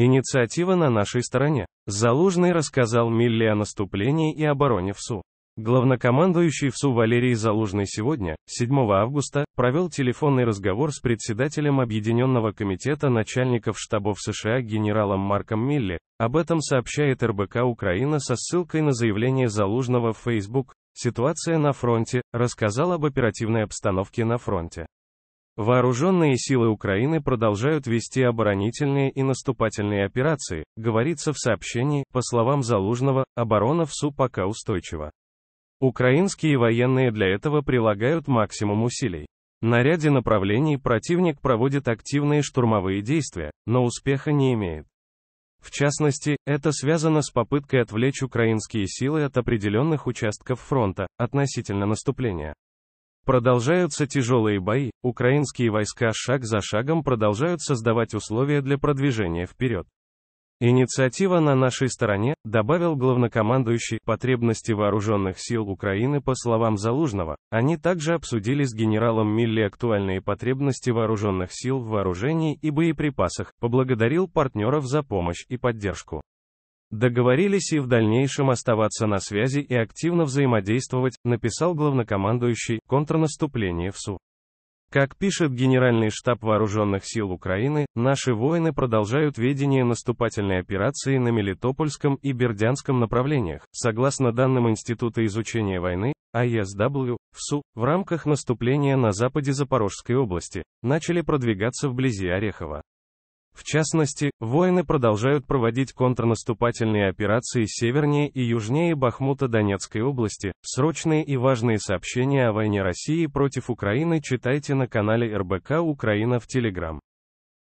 Инициатива на нашей стороне. Залужный рассказал Милле о наступлении и обороне в СУ. Главнокомандующий в Су Валерий Залужный сегодня, 7 августа, провел телефонный разговор с председателем Объединенного комитета начальников штабов США генералом Марком Милли. Об этом сообщает РБК Украина со ссылкой на заявление Залужного в Facebook. Ситуация на фронте, рассказал об оперативной обстановке на фронте. Вооруженные силы Украины продолжают вести оборонительные и наступательные операции, говорится в сообщении, по словам Залужного, оборона в СУ пока устойчива. Украинские военные для этого прилагают максимум усилий. На ряде направлений противник проводит активные штурмовые действия, но успеха не имеет. В частности, это связано с попыткой отвлечь украинские силы от определенных участков фронта, относительно наступления. Продолжаются тяжелые бои, украинские войска шаг за шагом продолжают создавать условия для продвижения вперед. Инициатива на нашей стороне, добавил главнокомандующий, потребности вооруженных сил Украины по словам Залужного. Они также обсудили с генералом Милли актуальные потребности вооруженных сил в вооружении и боеприпасах, поблагодарил партнеров за помощь и поддержку. Договорились и в дальнейшем оставаться на связи и активно взаимодействовать, написал главнокомандующий контрнаступление в СУ. Как пишет Генеральный штаб Вооруженных сил Украины, наши воины продолжают ведение наступательной операции на Мелитопольском и Бердянском направлениях. Согласно данным Института изучения войны, АЕСW, в СУ, в рамках наступления на западе Запорожской области, начали продвигаться вблизи Орехова. В частности, воины продолжают проводить контрнаступательные операции севернее и южнее Бахмута Донецкой области. Срочные и важные сообщения о войне России против Украины читайте на канале РБК Украина в Телеграм.